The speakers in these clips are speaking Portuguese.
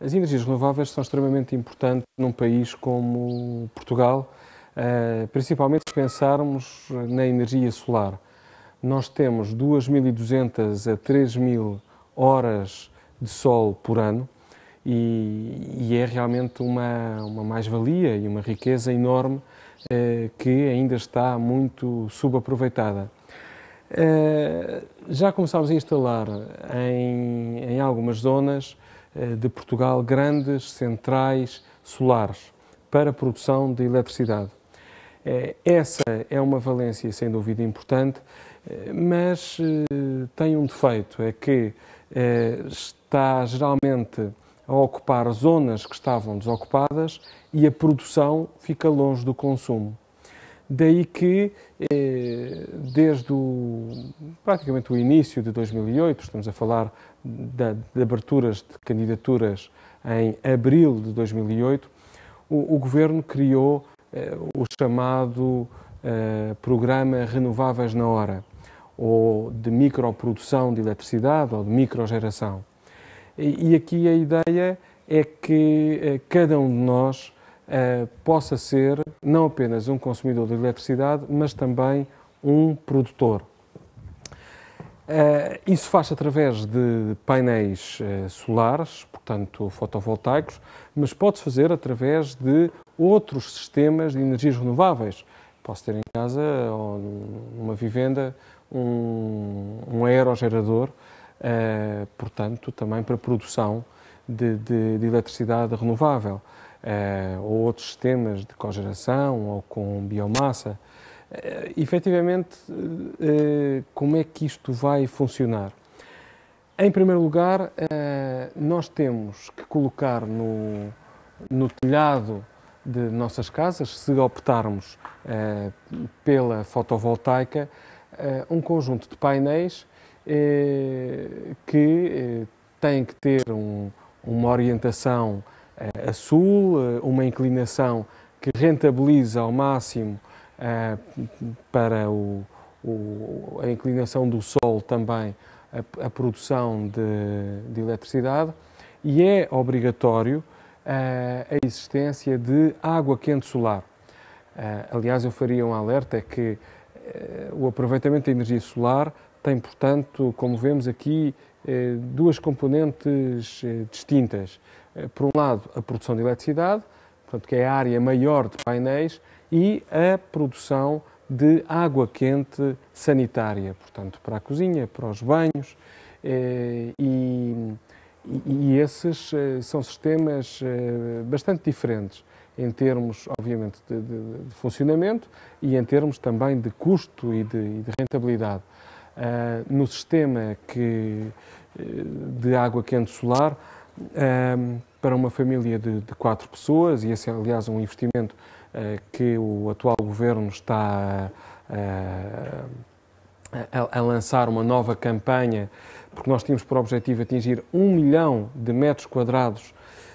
As energias renováveis são extremamente importantes num país como Portugal, eh, principalmente se pensarmos eh, na energia solar. Nós temos 2.200 a 3.000 horas de sol por ano e, e é realmente uma, uma mais-valia e uma riqueza enorme eh, que ainda está muito subaproveitada. Já começámos a instalar em, em algumas zonas eh, de Portugal grandes centrais solares para a produção de eletricidade. Eh, essa é uma valência sem dúvida importante, eh, mas tem um defeito: é que está geralmente a ocupar zonas que estavam desocupadas e a produção fica longe do consumo. Daí que, desde o, praticamente o início de 2008, estamos a falar de, de aberturas de candidaturas em abril de 2008, o, o governo criou eh, o chamado eh, Programa Renováveis na Hora, ou de microprodução de eletricidade ou de microgeração. E, e aqui a ideia é que eh, cada um de nós eh, possa ser não apenas um consumidor de eletricidade, mas também um produtor. Eh, isso faz-se através de painéis eh, solares, portanto fotovoltaicos, mas pode-se fazer através de outros sistemas de energias renováveis. Posso ter em casa ou numa vivenda um, um aerogerador, uh, portanto, também para produção de, de, de eletricidade renovável, uh, ou outros sistemas de cogeração ou com biomassa. Uh, efetivamente, uh, como é que isto vai funcionar? Em primeiro lugar, uh, nós temos que colocar no, no telhado de nossas casas, se optarmos pela fotovoltaica, um conjunto de painéis que têm que ter um, uma orientação a sul, uma inclinação que rentabiliza ao máximo eh, para o, o, a inclinação do Sol também a, a produção de, de eletricidade e é obrigatório eh, a existência de água quente solar. Eh, aliás, eu faria um alerta é que o aproveitamento da energia solar tem, portanto, como vemos aqui, duas componentes distintas. Por um lado, a produção de eletricidade, portanto, que é a área maior de painéis, e a produção de água quente sanitária, portanto, para a cozinha, para os banhos. Eh, e, e esses eh, são sistemas eh, bastante diferentes em termos, obviamente, de, de, de, funcionamento e em termos também de custo e de, de rentabilidade. Uh, no sistema que, de água quente solar, uh, para uma família de, quatro pessoas, e esse é, aliás, um investimento eh, que o atual governo está eh, a, lançar uma nova campanha, porque nós tínhamos por objetivo atingir um milhão de metros quadrados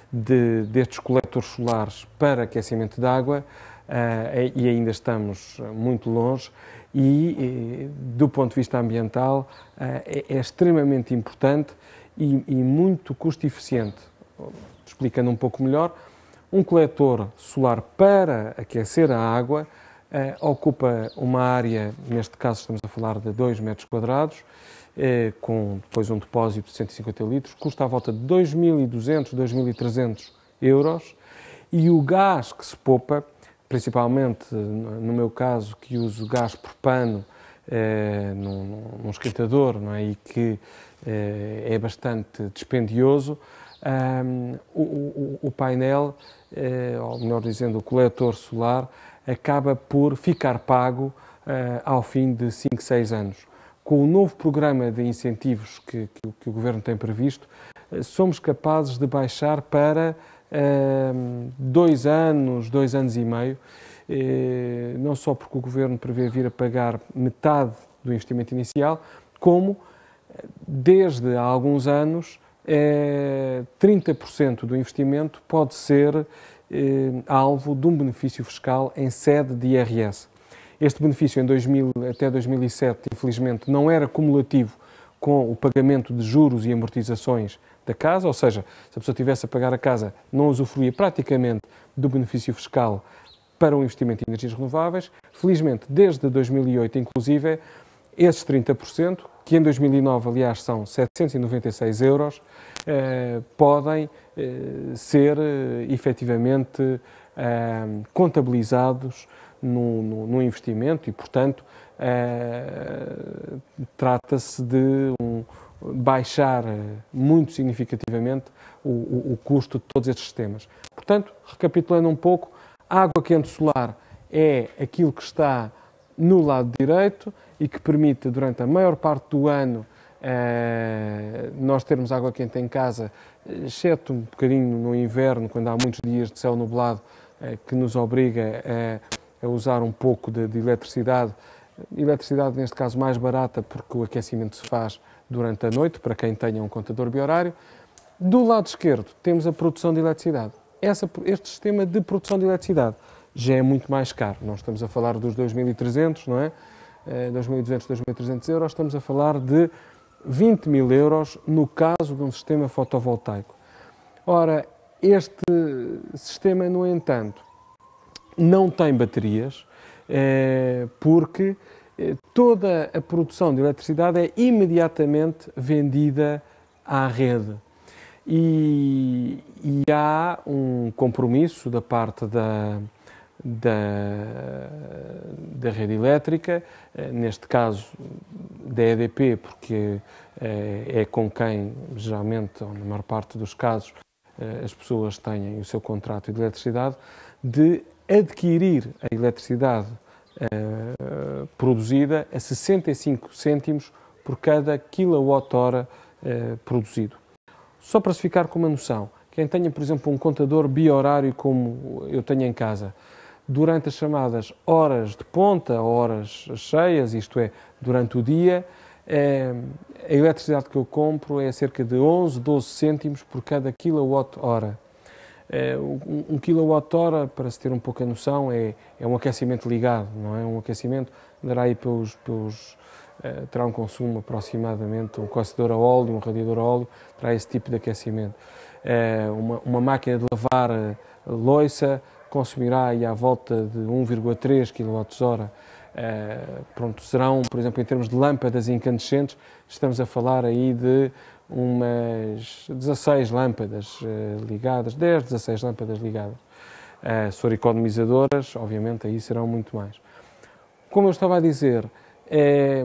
de, destes coletores solares para aquecimento de água eh, e ainda estamos muito longe. E, do ponto de vista ambiental, é, é, extremamente importante e muito custo-eficiente. Explicando um pouco melhor, um coletor solar para aquecer a água eh, ocupa uma área, neste caso estamos a falar de 2 metros quadrados, eh, com depois um depósito de 150 litros, custa à volta de 2.200, 2.300 euros e o gás que se poupa, principalmente eh, no meu caso que uso gás propano eh, num, num esquentador não é? e que eh, é bastante dispendioso, um, o, o, painel, eh, ou melhor dizendo, o coletor solar, acaba por ficar pago uh, ao fim de 5, 6 anos. Com o novo programa de incentivos que, que, que o Governo tem previsto, uh, somos capazes de baixar para uh, dois anos, dois anos e meio, não só porque o Governo prevê vir a pagar metade do investimento inicial, como desde há alguns anos é 30% do investimento pode ser é, alvo de um benefício fiscal em sede de IRS. Este benefício em 2000 até 2007, infelizmente, não era cumulativo com o pagamento de juros e amortizações da casa, ou seja, se a pessoa tivesse a pagar a casa, não usufruía praticamente do benefício fiscal para o investimento em energias renováveis. Felizmente, desde 2008, inclusive, esses 30% que em 2009, aliás, são 796 euros, eh, podem eh, ser eh, efetivamente eh, contabilizados no, no, no, investimento e, portanto, eh, trata-se de um, baixar eh, muito significativamente o, o, o custo de todos estes sistemas. Portanto, recapitulando um pouco, água quente solar é aquilo que está no lado direito e que permita, durante a maior parte do ano, eh, nós termos água quente em casa, exceto um bocadinho no inverno, quando há muitos dias de céu nublado, eh, que nos obriga a usar um pouco de, de eletricidade. Eletricidade, neste caso, mais barata, porque o aquecimento se faz durante a noite, para quem tenha um contador biorário. Do lado esquerdo, temos a produção de eletricidade. este sistema de produção de eletricidade já é muito mais caro. Nós estamos a falar dos 2.300, não é? 2.200, eh, 2.300 euros, estamos a falar de 20 mil euros no caso de um sistema fotovoltaico. Ora, este sistema, no entanto, não tem baterias, eh, porque eh, toda a produção de eletricidade é imediatamente vendida à rede. E, e há um compromisso da parte da, da, da rede elétrica, eh, neste caso da EDP, porque eh, é com quem, geralmente, ou na maior parte dos casos, eh, as pessoas têm o seu contrato de eletricidade, de adquirir a eletricidade produzida a 65 cêntimos por cada quilowatt-hora produzido. Só para se ficar com uma noção, quem tenha, por exemplo, um contador biorário como eu tenho em casa, durante as chamadas horas de ponta, horas cheias, isto é, durante o dia, eh, a eletricidade que eu compro é cerca de 11, 12 cêntimos por cada quilowatt-hora. Eh, um quilowatt-hora, para se ter um pouco a noção, é, é um aquecimento ligado, não é? Um aquecimento andará aí pelos, pelos eh, terá um consumo aproximadamente, um coecedor a óleo, um radiador a óleo, terá esse tipo de aquecimento. Uma, uma máquina de lavar loiça consumirá aí à volta de 1,3 kWh. Eh, pronto, serão, por exemplo, em termos de lâmpadas incandescentes, estamos a falar aí de umas 16 eh, lâmpadas ligadas, 10, 16 lâmpadas ligadas. se for economizadoras, obviamente aí serão muito mais. Como eu estava a dizer, eh,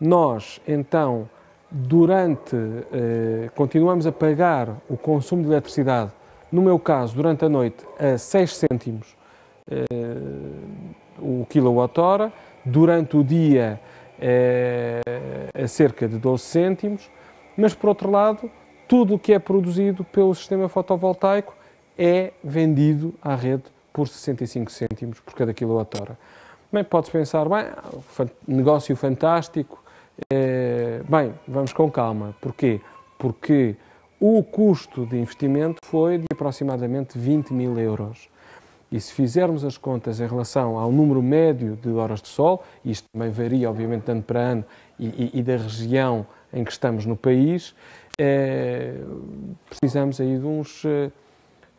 nós então, durante, continuamos a pagar o consumo de eletricidade no meu caso, durante a noite, a 6 cêntimos eh, o quilowatt-hora, durante o dia eh, a cerca de 12 cêntimos, mas por outro lado, tudo o que é produzido pelo sistema fotovoltaico é vendido à rede por 65 cêntimos por cada quilowatt-hora. Bem, pode-se pensar, bem, negócio fantástico, eh, bem, vamos com calma. Porquê? Porque o custo de investimento foi de aproximadamente 20 mil euros. E se fizermos as contas em relação ao número médio de horas de sol, isto também varia, obviamente, de ano para ano e, e, e da região em que estamos no país, é, precisamos aí de uns eh,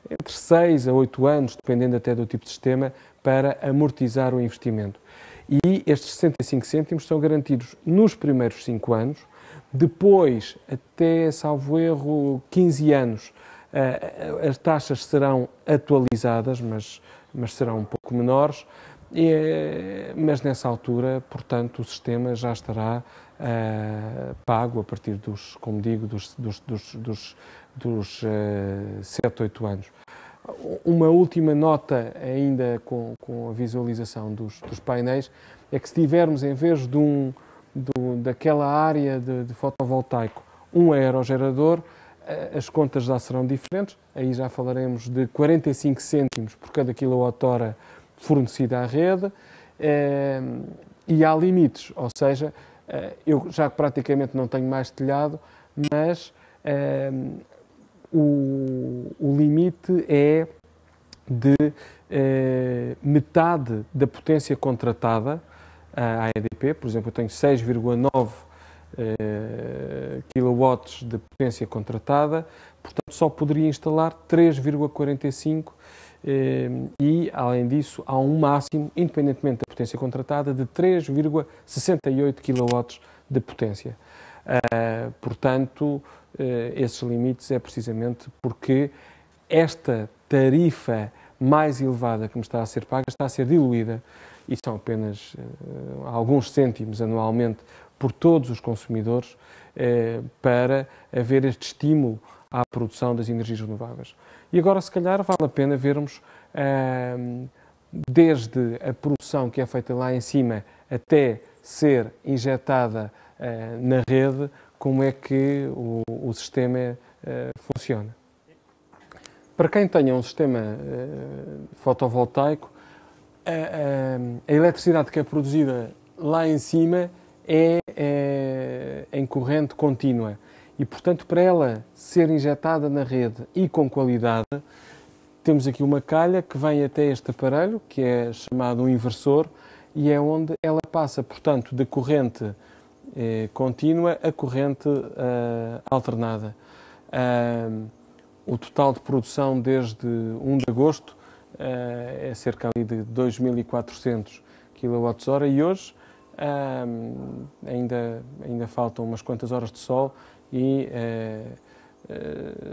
entre 6 a 8 anos, dependendo até do tipo de sistema, para amortizar o investimento. E estes 65 cêntimos são garantidos nos primeiros 5 anos, depois, até salvo erro, 15 anos, eh, as taxas serão atualizadas, mas, mas serão um pouco menores. E, eh, mas nessa altura, portanto, o sistema já estará uh, pago a partir dos, como digo, dos, dos, dos, dos, dos uh, 7, 8 anos. Uma última nota ainda com, com a visualização dos, dos painéis é que se tivermos, em vez de um do, daquela área de, de fotovoltaico, um é aerogerador, eh, as contas já serão diferentes, aí já falaremos de 45 cêntimos por cada quilowatt-hora fornecida à rede, eh, e há limites, ou seja, eh, eu já praticamente não tenho mais telhado, mas o, o limite é de metade da potência contratada à EDP. Por exemplo, eu tenho 6,9 kW eh, de potência contratada, portanto só poderia instalar 3,45 eh, e, além disso, há um máximo, independentemente da potência contratada, de 3,68 kW de potência. Eh, portanto, esses limites é precisamente porque esta tarifa mais elevada que me está a ser paga está a ser diluída e são apenas uh, alguns cêntimos anualmente por todos os consumidores uh, para haver este estímulo à produção das energias renováveis. E agora, se calhar, vale a pena vermos uh, desde a produção que é feita lá em cima até ser injetada eh, na rede, como é que o, o sistema funciona. Para quem tenha um sistema fotovoltaico, a, a, a eletricidade que é produzida lá em cima é, é, em corrente contínua. E, portanto, para ela ser injetada na rede e com qualidade, temos aqui uma calha que vem até este aparelho, que é chamado um inversor, e é onde ela passa, portanto, da corrente eh, contínua à corrente eh, alternada. o total de produção desde 1 de agosto eh, é cerca ali de 2.400 kWh e hoje ehm, ainda, ainda faltam umas quantas horas de sol e uh,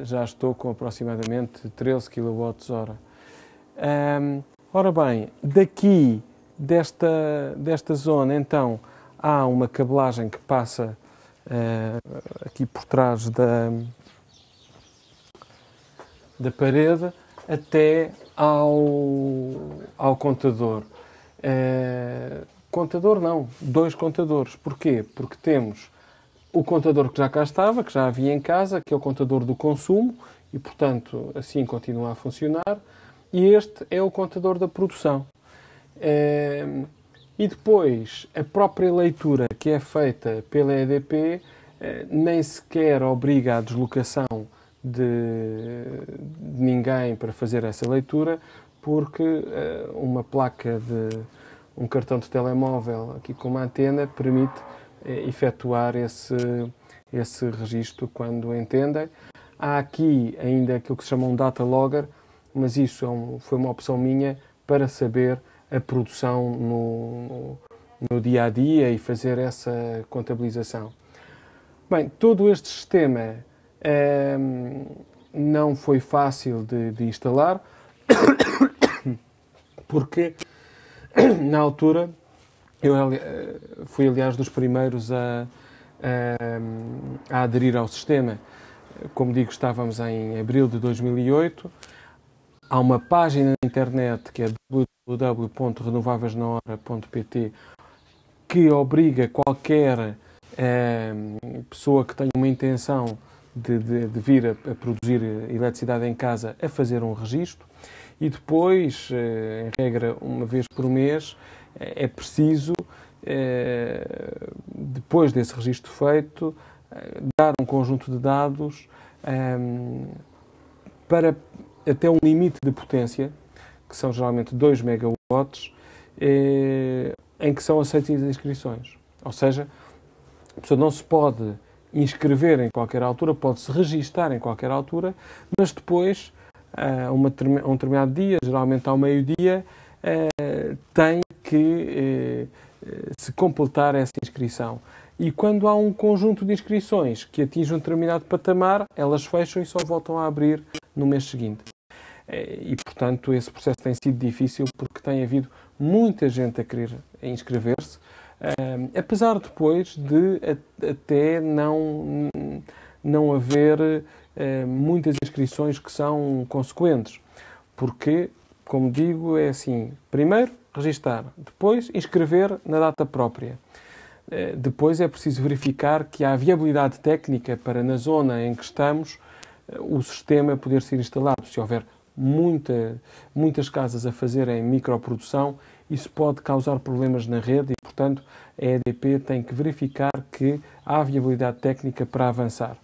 uh, já estou com aproximadamente 13 kWh. Um, ora bem, daqui desta, desta zona então há uma cabelagem que passa uh, aqui por trás da, da parede até ao, ao contador. Uh, contador não, dois contadores. Porquê? Porque temos o contador que já cá estava, que já havia em casa, que é o contador do consumo, e portanto assim continua a funcionar, e este é o contador da produção. Uh, e depois, a própria leitura que é feita pela EDP uh, eh, nem sequer obriga à deslocação de, de ninguém para fazer essa leitura, porque uh, uma placa de um cartão de telemóvel aqui com uma antena permite uh, efetuar esse, esse registro quando entendem. Há aqui ainda aquilo que se chama um data logger, mas isso é um, foi uma opção minha para saber a produção no, no, no, dia a dia e fazer essa contabilização. Bem, todo este sistema não foi fácil de, de instalar, porque na altura eu eh, fui, aliás, dos primeiros a, a, a, aderir ao sistema. Como digo, estávamos em abril de 2008. Há uma página na internet que é www.renováveisnaora.pt que obriga qualquer eh, pessoa que tenha uma intenção de, de, de vir a, a, produzir eletricidade em casa a fazer um registro e depois, eh, em regra, uma vez por mês, eh, é preciso, eh, depois desse registro feito, dar um conjunto de dados ehm, para até um limite de potência, que são geralmente 2 megawatts, em que são aceitas as inscrições. Ou seja, a pessoa não se pode inscrever em qualquer altura, pode-se registar em qualquer altura, mas depois, eh, a, um determinado dia, geralmente ao meio-dia, eh, tem que eh, se completar essa inscrição. E quando há um conjunto de inscrições que atinge um determinado patamar, elas fecham e só voltam a abrir no mês seguinte. E, portanto, esse processo tem sido difícil porque tem havido muita gente a querer inscrever-se um, eh, apesar depois de até não, não haver uh, muitas inscrições que são consequentes, porque, como digo, é assim: primeiro registar, depois inscrever na data própria. Eh, depois é preciso verificar que há viabilidade técnica para, na zona em que estamos, o sistema poder ser instalado. Se houver muita, muitas casas a fazerem microprodução, isso pode causar problemas na rede portanto, a EDP tem que verificar que há viabilidade técnica para avançar.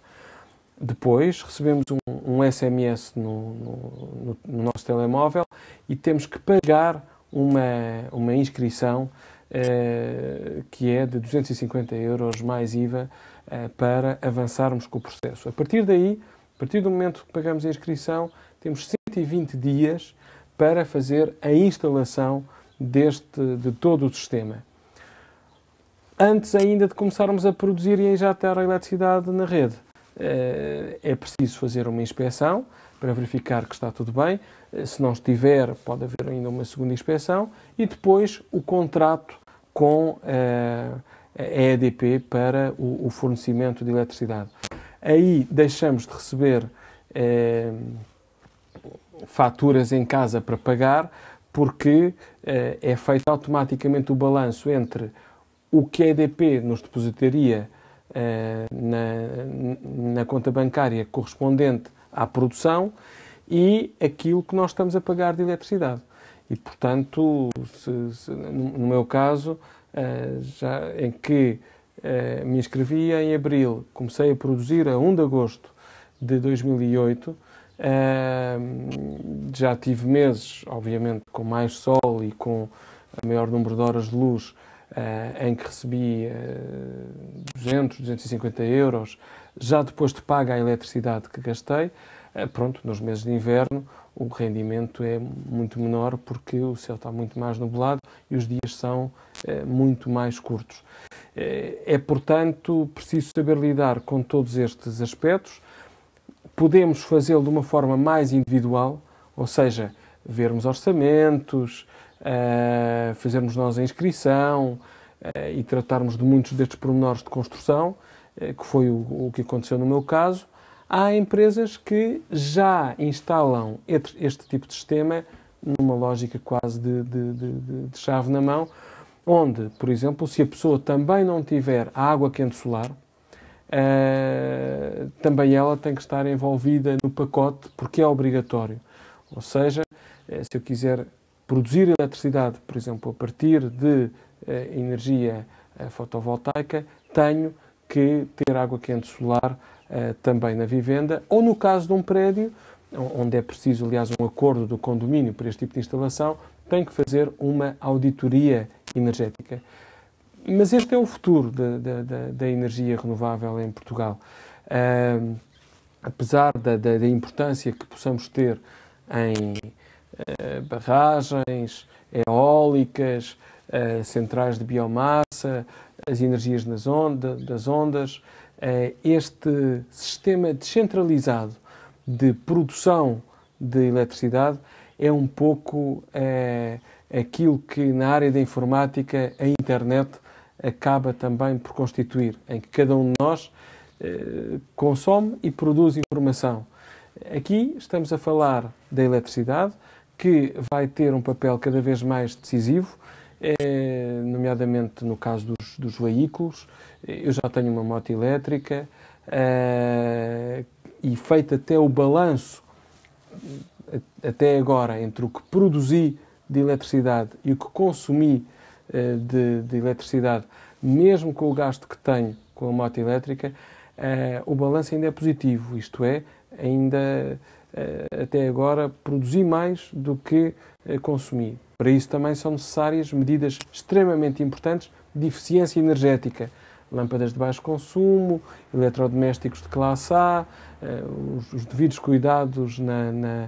Depois recebemos um, um SMS no, no, no, nosso telemóvel e temos que pagar uma, uma inscrição eh, que é de 250 euros mais IVA eh, para avançarmos com o processo. A partir daí, a partir do momento que pagamos a inscrição, temos 120 dias para fazer a instalação deste, de todo o sistema antes ainda de começarmos a produzir e a injetar a eletricidade na rede. Eh, é preciso fazer uma inspeção para verificar que está tudo bem. Eh, se não estiver, pode haver ainda uma segunda inspeção e depois o contrato com eh, a EDP para o fornecimento de eletricidade. Aí deixamos de receber faturas em casa para pagar, porque é feito automaticamente o balanço entre o que a EDP nos depositaria eh, na, na conta bancária correspondente à produção e aquilo que nós estamos a pagar de eletricidade. E, portanto, se, se, no meu caso, eh, já em que eh, me inscrevia em abril, comecei a produzir a 1 de agosto de 2008, já tive meses, obviamente, com mais sol e com maior número de horas de luz uh, em que recebi uh, 200, 250 euros, já depois de paga a eletricidade que gastei, uh, pronto, nos meses de inverno o rendimento é muito menor porque o céu está muito mais nublado e os dias são eh, muito mais curtos. É, portanto, preciso saber lidar com todos estes aspectos. Podemos fazê-lo de uma forma mais individual, ou seja, vermos orçamentos, eh, fazermos nós a inscrição eh, e tratarmos de muitos destes pormenores de construção, eh, que foi o, que aconteceu no meu caso. Há empresas que já instalam este tipo de sistema numa lógica quase de, de, de, de chave na mão, onde, por exemplo, se a pessoa também não tiver água quente solar, Uh, também ela tem que estar envolvida no pacote porque é obrigatório. Ou seja, se eu quiser produzir eletricidade, por exemplo, a partir de eh, energia eh, fotovoltaica, tenho que ter água quente solar eh, também na vivenda, ou no caso de um prédio, onde é preciso, aliás, um acordo do condomínio para este tipo de instalação, tenho que fazer uma auditoria energética. Mas este é o futuro da, da, da energia renovável em Portugal. Uh, apesar da, da, importância que possamos ter em eh, barragens eólicas, eh, centrais de biomassa, as energias nas onda, das ondas. Eh, este sistema descentralizado de produção de eletricidade é um pouco é, aquilo que na área da informática a internet acaba também por constituir, em que cada um de nós é, consome e produz informação. Aqui estamos a falar da eletricidade, que vai ter um papel cada vez mais decisivo, eh, nomeadamente no caso dos, dos, veículos. Eu já tenho uma moto elétrica eh, e feito até o balanço eh, até agora entre o que produzi de eletricidade e o que consumi eh, de, de eletricidade, mesmo com o gasto que tenho com a moto elétrica, eh, o balanço ainda é positivo, isto é, ainda eh, até agora produzi mais do que eh, consumi. Para isso também são necessárias medidas extremamente importantes de eficiência energética. Lâmpadas de baixo consumo, eletrodomésticos de classe A, eh, os devidos cuidados na, na,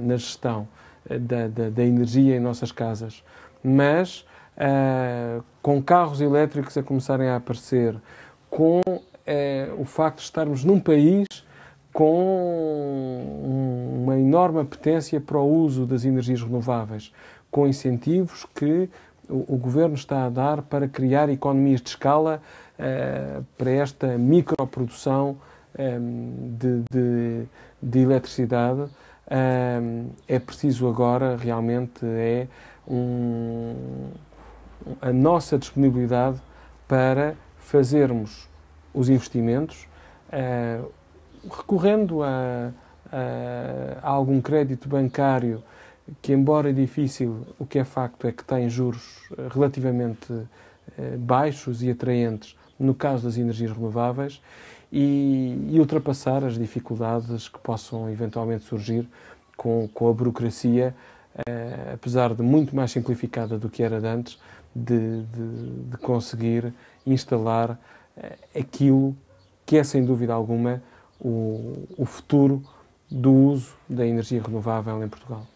na gestão da, da, da, energia em nossas casas. Mas com carros elétricos a começarem a aparecer, com o facto de estarmos num país com uma enorme apetência para o uso das energias renováveis, com incentivos que o, governo está a dar para criar economias de escala eh, para esta microprodução ehm, de, de, de eletricidade. Ehm, é preciso agora, realmente, é um, a nossa disponibilidade para fazermos os investimentos. Eh, recorrendo a, a, a algum crédito bancário, que embora difícil, o que é facto é que tem juros eh, relativamente eh, baixos e atraentes no caso das energias renováveis e, e ultrapassar as dificuldades que possam eventualmente surgir com, com a burocracia, eh, apesar de muito mais simplificada do que era de antes, de, de, de conseguir instalar eh, aquilo que é sem dúvida alguma o, o futuro do uso da energia renovável em Portugal.